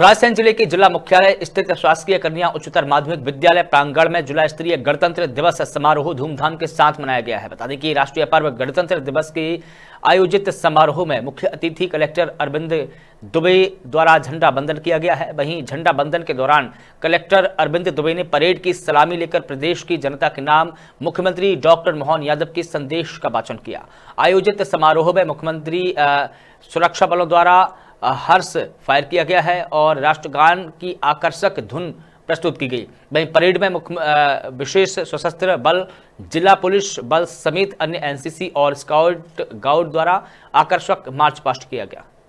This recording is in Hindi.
राजसेन जिले के जिला मुख्यालय स्थित शासकीय कन्या उच्चतर माध्यमिक विद्यालय प्रांगण में जिला स्तरीय गणतंत्र दिवस समारोह धूमधाम के साथ मनाया गया है बता दें कि राष्ट्रीय पर्व गणतंत्र दिवस के आयोजित समारोह में मुख्य अतिथि कलेक्टर अरविंद दुबे द्वारा झंडा बंदन किया गया है वहीं झंडा बंदन के दौरान कलेक्टर अरविंद दुबे ने परेड की सलामी लेकर प्रदेश की जनता के नाम मुख्यमंत्री डॉक्टर मोहन यादव के संदेश का वाचन किया आयोजित समारोह में मुख्यमंत्री सुरक्षा बलों द्वारा हर्ष फायर किया गया है और राष्ट्रगान की आकर्षक धुन प्रस्तुत की गई वहीं परेड में मुख्य विशेष सशस्त्र बल जिला पुलिस बल समेत अन्य एनसीसी और स्काउट गाउड द्वारा आकर्षक मार्च पास्ट किया गया